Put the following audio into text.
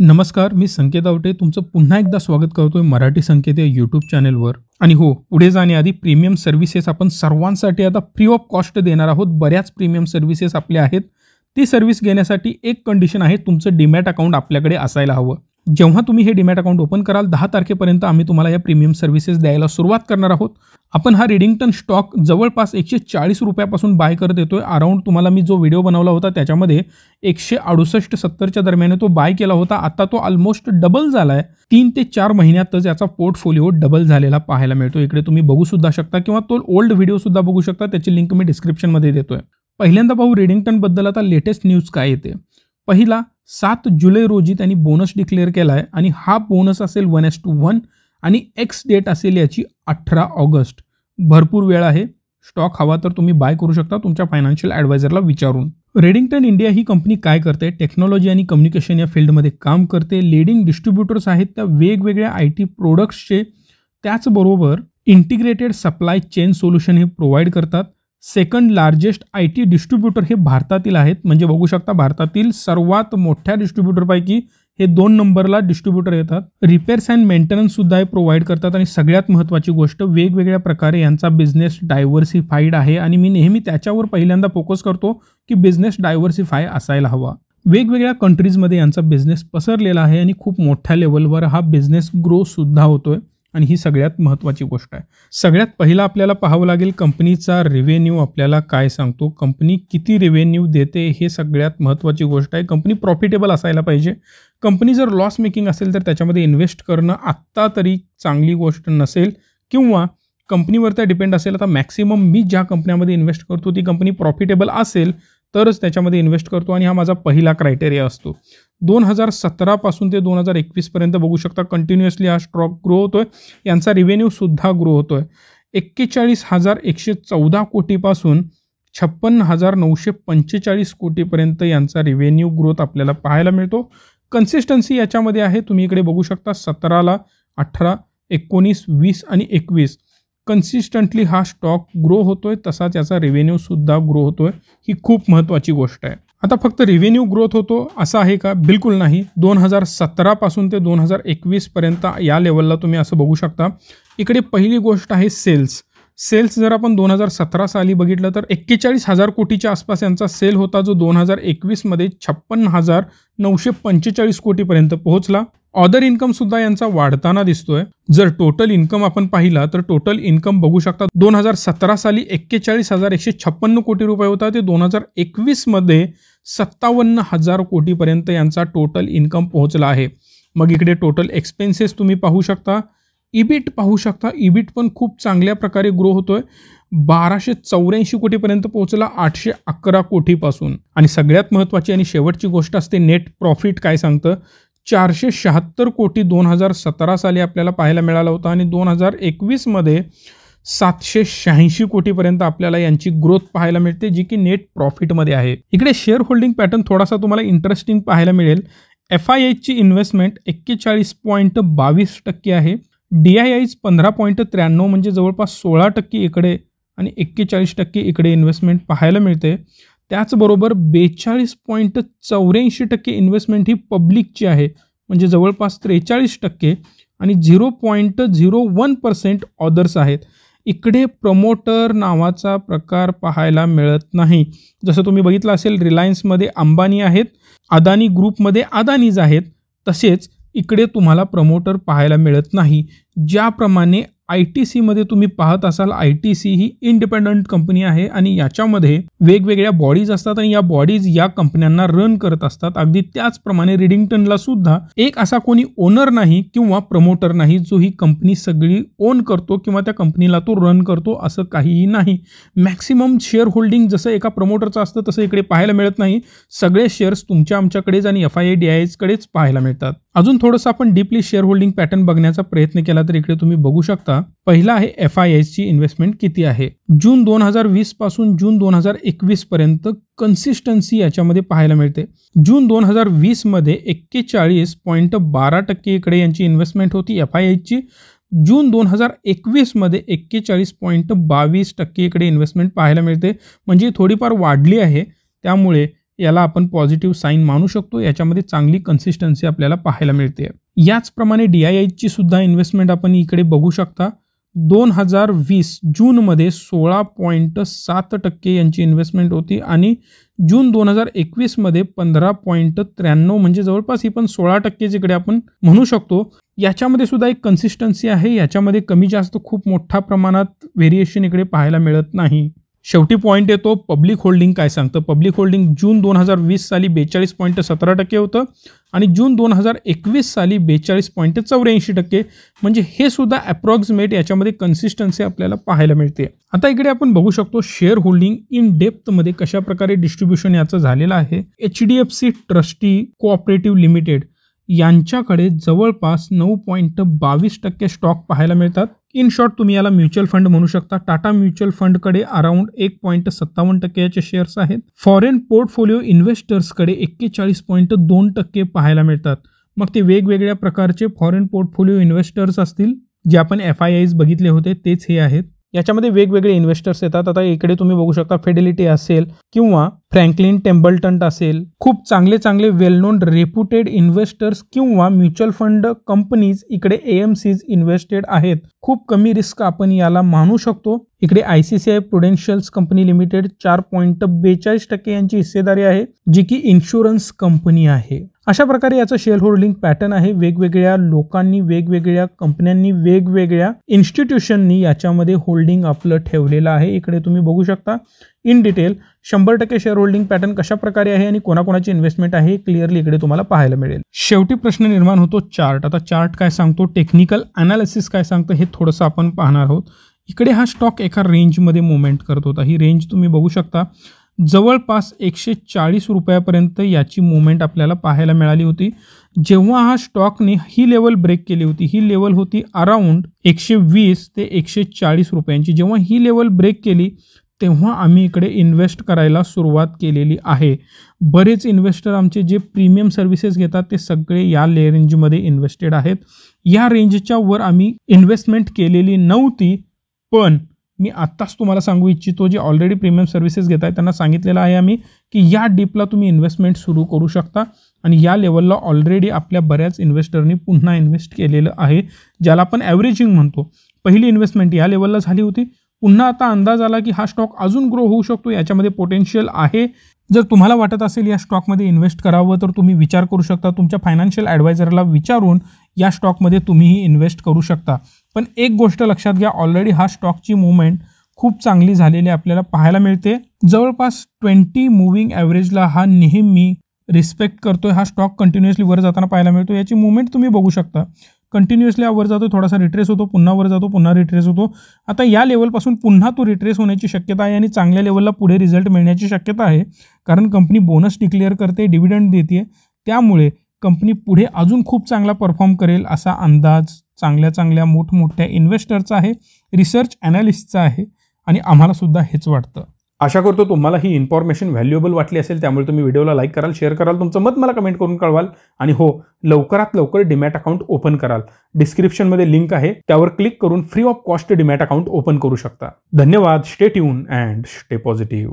नमस्कार मी संकेत आवटे तुमचं पुन्हा एकदा स्वागत करतोय मराठी संकेत या यूट्यूब चॅनेलवर आणि हो पुढे जाण्याआधी प्रीमियम सर्व्हिसेस आपण सर्वांसाठी आता फ्री ऑफ कॉस्ट देणार आहोत बऱ्याच प्रीमियम सर्व्हिसेस आपल्या आहेत ती सर्व्हिस घेण्यासाठी एक कंडिशन आहे तुमचं डीमॅट अकाउंट आपल्याकडे असायला हवं जेव्हा तुम्ही हे डिमॅट अकाउंट ओपन कराल दहा तारखेपर्यंत आम्ही तुम्हाला या प्रीमियम सर्व्हिसेस द्यायला सुरुवात करणार आहोत आपण हा रिडिंग्टन स्टॉक जवळपास एकशे चाळीस रुपयापासून बाय करत येतोय अराऊंड तुम्हाला मी जो व्हिडिओ बनवला होता त्याच्यामध्ये एकशे अडुसष्ट सत्तरच्या दरम्यान तो बाय केला होता आता तो ऑलमोस्ट डबल झाला आहे तीन ते चार महिन्यातच याचा पोर्टफोलिओ डबल झालेला पाहायला मिळतो इकडे तुम्ही बघू सुद्धा शकता किंवा तो ओल्ड व्हिडिओ सुद्धा बघू शकता त्याची लिंक मी डिस्क्रिप्शनमध्ये देतोय पहिल्यांदा भाऊ रिडिंग्टनबद्दल आता लेटेस्ट न्यूज काय येते पहिला सात जुलै रोजी त्यांनी बोनस डिक्लेअर केला आहे आणि हा बोनस असेल वन एस टू वन आणि एक्स डेट असेल याची अठरा ऑगस्ट भरपूर वेळ आहे स्टॉक हवा तर तुम्ही बाय करू शकता तुमच्या फायनान्शियल ॲडवायझरला विचारून रेडिंग्टन इंडिया ही कंपनी काय करते टेक्नॉलॉजी आणि कम्युनिकेशन या फील्डमध्ये काम करते लिडिंग डिस्ट्रीब्युटर्स आहेत त्या वेगवेगळ्या आय टी प्रोडक्ट्सचे त्याचबरोबर इंटिग्रेटेड सप्लाय चेन सोल्युशन हे प्रोव्हाइड करतात second largest I T distributor हे भारतातील आहेत म्हणजे बघू शकता भारतातील सर्वात मोठ्या डिस्ट्रीब्युटरपैकी हे दोन नंबरला डिस्ट्रीब्युटर येतात रिपेअर्स अँड मेंटेनन्ससुद्धा हे प्रोव्हाइड करतात आणि सगळ्यात महत्त्वाची गोष्ट वेगवेगळ्या प्रकारे यांचा बिझनेस डायव्हर्सिफाईड आहे आणि मी नेहमी त्याच्यावर पहिल्यांदा फोकस करतो की बिझनेस डायव्हर्सिफाय असायला हवा वेगवेगळ्या कंट्रीजमध्ये यांचा बिझनेस पसरलेला आहे आणि खूप मोठ्या लेवलवर हा बिझनेस ग्रोसुद्धा होतोय आणि ही सगळ्यात महत्त्वाची गोष्ट आहे सगळ्यात पहिला आपल्याला पाहावं लागेल कंपनीचा रेव्हेन्यू आपल्याला काय सांगतो कंपनी किती रेव्हेन्यू देते हे सगळ्यात महत्त्वाची गोष्ट आहे कंपनी प्रॉफिटेबल असायला पाहिजे कंपनी जर लॉस मेकिंग असेल तर त्याच्यामध्ये इन्व्हेस्ट करणं आत्ता तरी चांगली गोष्ट नसेल किंवा कंपनीवर त्या डिपेंड असेल आता मॅक्सिमम मी ज्या कंपन्यामध्ये इन्व्हेस्ट करतो ती कंपनी प्रॉफिटेबल असेल तरच त्याच्यामध्ये इन्व्हेस्ट करतो आणि हा माझा पहिला क्रायटेरिया असतो दोन हजार सतरापासून ते दोन हजार एकवीसपर्यंत बघू शकता कंटिन्युअसली हा स्टॉक ग्रो होतो आहे यांचा सुद्धा ग्रो होतो आहे एक्केचाळीस हजार एकशे चौदा कोटीपासून छप्पन्न हजार नऊशे पंचेचाळीस कोटीपर्यंत यांचा रेव्हेन्यू ग्रोथ आपल्याला पाहायला मिळतो कन्सिस्टन्सी याच्यामध्ये आहे तुम्ही इकडे बघू शकता सतराला अठरा एकोणीस वीस आणि एकवीस कन्सिस्टंटली हा स्टॉक ग्रो होतोय तसाच याचा रेव्हेन्यूसुद्धा ग्रो होतोय ही खूप महत्त्वाची गोष्ट आहे आता फक्त रेव्हेन्यू ग्रोथ होतो असा आहे का बिलकुल नाही दोन हजार सतरापासून ते दोन हजार एकवीसपर्यंत या लेवलला तुम्ही असं बघू शकता इकडे पहिली गोष्ट आहे सेल्स सेल्स जर आपण दोन हजार सतरा साली बघितलं तर एक्केचाळीस हजार कोटीच्या आसपास यांचा सेल होता जो दोन हजार एकवीसमध्ये छप्पन्न हजार नऊशे पंचेचाळीस कोटीपर्यंत पोहोचला ऑदर इन्कम सुद्धा यांचा वाढताना दिसतोय जर टोटल इन्कम आपण पाहिला तर टोटल इन्कम बघू शकता दोन हजार सतरा साली एक्केचाळीस हजार एकशे छप्पन्न कोटी रुपये होता ते दोन हजार एकवीस मध्ये सत्तावन्न हजार कोटीपर्यंत यांचा टोटल इन्कम पोहोचला आहे मग इकडे टोटल एक्सपेन्सेस तुम्ही पाहू शकता इबिट पाहू शकता इबिट पण खूप चांगल्या प्रकारे ग्रो होतोय बाराशे चौऱ्याऐंशी कोटीपर्यंत पोहोचला आठशे अकरा कोटीपासून आणि सगळ्यात महत्त्वाची आणि शेवटची गोष्ट असते नेट प्रॉफिट काय सांगतं चारशे शहात्तर कोटी दोन हजार सतरा साली आपल्याला पाहायला मिळाला होता आणि दोन हजार एकवीसमध्ये सातशे शहाऐंशी कोटीपर्यंत आपल्याला यांची ग्रोथ पाहायला मिळते जी की नेट प्रॉफिटमध्ये आहे इकडे शेअर होल्डिंग पॅटर्न थोडासा तुम्हाला इंटरेस्टिंग पाहायला मिळेल एफ आय एचची इन्व्हेस्टमेंट एक्केचाळीस पॉईंट बावीस टक्के आहे डी आय आयच पंधरा पॉईंट त्र्याण्णव म्हणजे जवळपास सोळा टक्के इकडे आणि एक्केचाळीस टक्के इकडे इन्व्हेस्टमेंट पाहायला मिळते त्याचबरोबर बेचाळीस पॉईंट चौऱ्याऐंशी टक्के इन्व्हेस्टमेंट ही पब्लिकची आहे म्हणजे जवळपास त्रेचाळीस टक्के आणि zero point zero one percent others आहेत इकडे प्रमोटर नावाचा प्रकार पाहायला मिळत नाही जसं तुम्ही बघितलं असेल रिलायन्समध्ये अंबानी आहेत अदानी ग्रुपमध्ये अदानीज आहेत तसेच इकडे तुम्हाला प्रमोटर पाहायला मिळत नाही ज्याप्रमाणे आय टी सीमध्ये तुम्ही पाहत असाल आय टी सी ही इंडिपेंडंट कंपनी आहे आणि याच्यामध्ये वेगवेगळ्या बॉडीज असतात आणि या बॉडीज या कंपन्यांना रन करत असतात अगदी त्याचप्रमाणे रिडिंग्टनला सुद्धा एक असा कोणी ओनर नाही किंवा प्रमोटर नाही जो ही कंपनी सगळी ओन करतो किंवा त्या कंपनीला तो रन करतो असं काहीही नाही मॅक्सिमम शेअर होल्डिंग जसं एका प्रमोटरचं असतं तसं इकडे पाहायला मिळत नाही सगळे शेअर्स तुमच्या आमच्याकडेच आणि F I A D I पाहायला मिळतात अजून थोडंसं आपण डीपली शेअर होल्डिंग पॅटर्न बघण्याचा प्रयत्न केला तर इकडे तुम्ही बघू शकता पहिला आहे एफ आय एस ची इन्व्हेस्टमेंट किती आहे जून दोन हजार वीस पासून जून दोन हजार एकवीस पर्यंत कन्सिस्टन्सी याच्यामध्ये पाहायला मिळते जून दोन हजार वीस मध्ये एक्केचाळीस पॉईंट बारा टक्के इकडे यांची इन्व्हेस्टमेंट होती एफ आय ची जून दोन हजार मध्ये एक्केचाळीस पॉईंट बावीस टक्के इकडे इन्व्हेस्टमेंट पाहायला मिळते म्हणजे थोडीफार वाढली आहे त्यामुळे याला आपण पॉझिटिव्ह साईन मानू शकतो याच्यामध्ये चांगली कन्सिस्टन्सी आपल्याला पाहायला मिळते याचप्रमाणे डी आय आयची सुद्धा इन्व्हेस्टमेंट आपण इकडे बघू शकता दोन हजार वीस जूनमध्ये सोळा पॉईंट सात टक्के यांची इन्व्हेस्टमेंट होती आणि जून दोन हजार एकवीसमध्ये पंधरा पॉईंट त्र्याण्णव म्हणजे जवळपास ही पण सोळा टक्के जिकडे आपण म्हणू शकतो याच्यामध्ये सुद्धा एक कन्सिस्टन्सी आहे याच्यामध्ये कमी जास्त खूप मोठ्या प्रमाणात व्हेरिएशन इकडे पाहायला मिळत नाही शेवटी पॉईंट येतो पब्लिक होल्डिंग काय सांगतं पब्लिक होल्डिंग जून दोन हजार वीस साली बेचाळीस पॉईंट सतरा टक्के होतं आणि जून दोन हजार एकवीस साली बेचाळीस पॉईंट चौऱ्याऐंशी टक्के म्हणजे हे सुद्धा अप्रॉक्सिमेट याच्यामध्ये कन्सिस्टन्सी आपल्याला पाहायला मिळते आता इकडे आपण बघू शकतो शेअर होल्डिंग इन डेप्थमध्ये कशाप्रकारे डिस्ट्रीब्युशन याचं झालेलं आहे H D F C trustee cooperative limited यांच्याकडे जवळपास नऊ पॉईंट बावीस टक्के स्टॉक पाहायला मिळतात इन शॉर्ट तुम्ही याला म्युच्युअल फंड म्हणू शकता टाटा म्युच्युअल फंडकडे अराउंड एक पॉईंट सत्तावन्न टक्क्याचे शेअर्स आहेत फॉरेन पोर्टफोलिओ इन्व्हेस्टर्सकडे एक्केचाळीस पॉईंट दोन टक्के पाहायला मिळतात मग ते वेगवेगळ्या प्रकारचे फॉरेन पोर्टफोलिओ इन्व्हेस्टर्स असतील जे आपण एफ आय आयज बघितले होते तेच हे आहेत याच्यामध्ये वेगवेगळे इन्व्हेस्टर्स येतात आता इकडे तुम्ही बघू शकता फेडिलिटी असेल किंवा फ्रँकलिन टेम्बलटंट असेल खूप चांगले चांगले वेल नोन रेप्युटेड इन्व्हेस्टर्स किंवा म्युच्युअल फंड कंपनीज इकडे एएमसीज इन्व्हेस्टेड आहेत खूप कमी रिस्क आपण याला मानू शकतो इकडे आय प्रुडेन्शियल्स कंपनी लिमिटेड चार पॉईंट बेचाळीस टक्के यांची हिस्सेदारी आहे जी की इन्शुरन्स कंपनी आहे अशा प्रकारे याचं शेअर होल्डिंग पॅटर्न आहे वेगवेगळ्या लोकांनी वेगवेगळ्या कंपन्यांनी वेगवेगळ्या इन्स्टिट्यूशननी याच्यामध्ये होल्डिंग आपलं ठेवलेलं आहे इकडे तुम्ही बघू शकता इन डिटेल शंभर टक्के शेअर होल्डिंग पॅटर्न कशा प्रकारे आहे आणि कोणाकोणाची इन्व्हेस्टमेंट आहे क्लिअरली इकडे तुम्हाला पाहायला मिळेल शेवटी प्रश्न निर्माण होतो चार्ट आता चार्ट काय सांगतो टेक्निकल अनालिसिस काय सांगतं हे थोडंसं आपण पाहणार आहोत इकडे हा स्टॉक एका रेंजमध्ये मुवमेंट करत होता ही रेंज तुम्ही बघू शकता जवळपास एकशे चाळीस रुपयापर्यंत याची मुवमेंट आपल्याला पाहायला मिळाली होती जेव्हा हा स्टॉकने ही लेवल ब्रेक केली होती ही लेवल होती अराऊंड एकशे वीस ते एकशे चाळीस रुपयांची जेव्हा ही लेवल ब्रेक केली तेव्हा आम्ही इकडे इन्व्हेस्ट करायला सुरुवात केलेली आहे बरेच इन्व्हेस्टर आमचे जे प्रीमियम सर्व्हिसेस घेतात ते सगळे या ले रेंजमध्ये इन्व्हेस्टेड आहेत या रेंजच्या वर आम्ही इन्व्हेस्टमेंट केलेली नव्हती पण मी आत्ताच तुम्हाला सांगू इच्छितो जे ऑलरेडी प्रीमियम सर्व्हिसेस घेत आहे त्यांना सांगितलेलं आहे आम्ही की या डीपला तुम्ही इन्व्हेस्टमेंट सुरू करू शकता आणि या लेवलला ऑलरेडी आपल्या बऱ्याच इन्व्हेस्टरनी पुन्हा इन्व्हेस्ट केलेलं आहे ज्याला आपण ॲव्हरेजिंग म्हणतो पहिली इन्व्हेस्टमेंट या लेवलला झाली होती पुन्हा आता अंदाज आला की हा स्टॉक अजून ग्रो होऊ शकतो याच्यामध्ये पोटेन्शियल आहे जर तुम्हाला वाटत असेल या स्टॉकमध्ये इन्व्हेस्ट करावं तर तुम्ही विचार करू शकता तुमच्या फायनान्शियल ॲडवायझरला विचारून या स्टॉकमध्ये तुम्हीही इन्व्हेस्ट करू शकता पण एक गोष्ट लक्षात घ्या ऑलरेडी हा स्टॉकची मुवमेंट खूप चांगली झालेली आपल्याला पाहायला मिळते जवळपास ट्वेंटी मुव्हिंग ॲव्हरेजला हा नेहमी रिस्पेक्ट करतोय हा स्टॉक कंटिन्युअसली वर जाताना पाहायला मिळतो याची मुवमेंट तुम्ही बघू शकता कंटिन्युअसली वर जातो थोडासा रिट्रेस होतो पुन्हा वर जातो पुन्हा रिट्रेस होतो आता या लेवलपासून पुन्हा तो रिट्रेस होण्याची शक्यता आहे आणि चांगल्या लेवलला पुढे रिझल्ट मिळण्याची शक्यता आहे कारण कंपनी बोनस डिक्लेअर करते डिव्हिडंड देते त्यामुळे कंपनी पुढे अजून खूप चांगला परफॉर्म करेल असा अंदाज चांगल्या चांगल्या मोठमोठ्या इन्व्हेस्टरचा आहे रिसर्च ॲनालिस्टचा आहे आणि आम्हालासुद्धा हेच वाटतं आशा करतो तुम्हाला ही इन्फॉर्मेशन व्हॅल्युएबल वाटली असेल त्यामुळे तुम्ही व्हिडिओला लाईक कराल शेअर कराल तुमचं मत मला कमेंट करून कळवाल आणि हो लवकरात लवकर डिमॅट अकाउंट ओपन कराल डिस्क्रिप्शनमध्ये लिंक आहे त्यावर क्लिक करून free of cost demat account open करू शकता धन्यवाद stay tune and stay positive